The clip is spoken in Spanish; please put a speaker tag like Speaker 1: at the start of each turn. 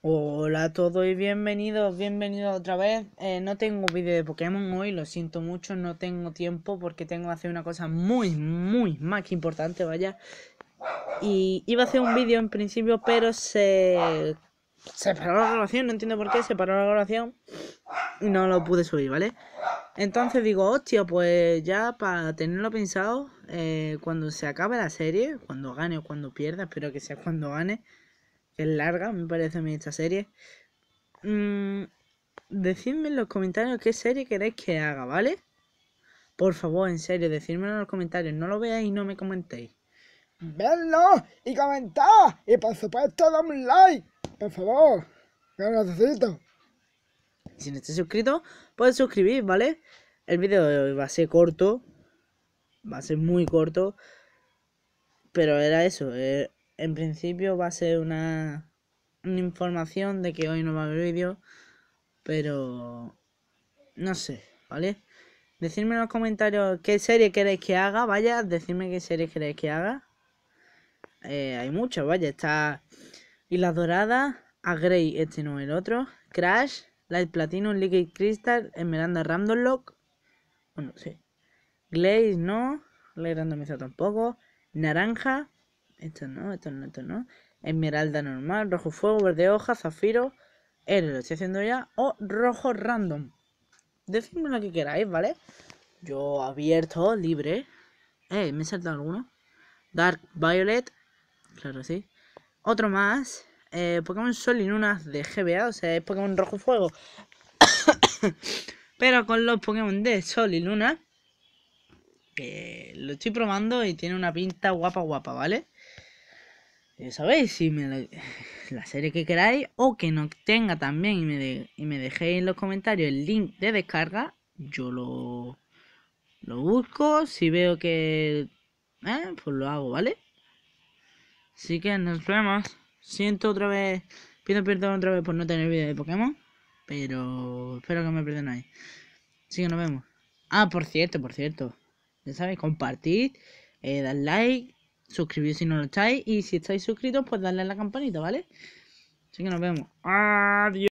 Speaker 1: Hola a todos y bienvenidos, bienvenidos otra vez. Eh, no tengo vídeo de Pokémon hoy, lo siento mucho, no tengo tiempo porque tengo que hacer una cosa muy, muy más que importante, vaya. Y iba a hacer un vídeo en principio, pero se... Se paró la grabación, no entiendo por qué, se paró la grabación y no lo pude subir, ¿vale? Entonces digo, hostia, pues ya para tenerlo pensado, eh, cuando se acabe la serie, cuando gane o cuando pierda, espero que sea cuando gane, es larga, me parece a mí esta serie. Mmm... decidme en los comentarios qué serie queréis que haga, ¿vale? Por favor, en serio, decidme en los comentarios. No lo veáis y no me comentéis. Vedlo y comentad. Y por supuesto, dame un like. Por favor, que lo necesito. si no estáis suscritos, puedes suscribir, ¿vale? El vídeo de hoy va a ser corto. Va a ser muy corto. Pero era eso. Eh, en principio va a ser una, una información de que hoy no va a haber vídeo, pero no sé, ¿vale? Decidme en los comentarios qué serie queréis que haga, vaya, decidme qué serie queréis que haga. Eh, hay muchas, vaya, está Isla Dorada, A Grey, este no el otro, Crash, Light Platinum, Liquid Crystal, Esmeralda Random Lock, bueno, sí, Glaze no, Glaze Randomizado tampoco, Naranja, esto no, esto no, esto no. Esmeralda normal, rojo fuego, verde hoja, zafiro. L lo estoy haciendo ya. O rojo random. Decidme lo que queráis, ¿vale? Yo abierto, libre. Eh, me he saltado alguno. Dark Violet. Claro, sí. Otro más. Eh, Pokémon Sol y luna de GBA. O sea, es Pokémon Rojo Fuego. Pero con los Pokémon de Sol y Luna. lo estoy probando y tiene una pinta guapa, guapa, ¿vale? Ya eh, sabéis si me la, serie que queráis o que no tenga también y me, dejéis en los comentarios el link de descarga. Yo lo, lo busco, si veo que... Eh, pues lo hago, ¿vale? Así que nos vemos. Siento otra vez... Pido perdón otra vez por no tener vídeo de Pokémon. Pero espero que me perdonáis. Así que nos vemos. Ah, por cierto, por cierto. Ya sabéis, compartid, eh, dad like suscribiros si no lo estáis. Y si estáis suscritos, pues darle a la campanita, ¿vale? Así que nos vemos. Adiós.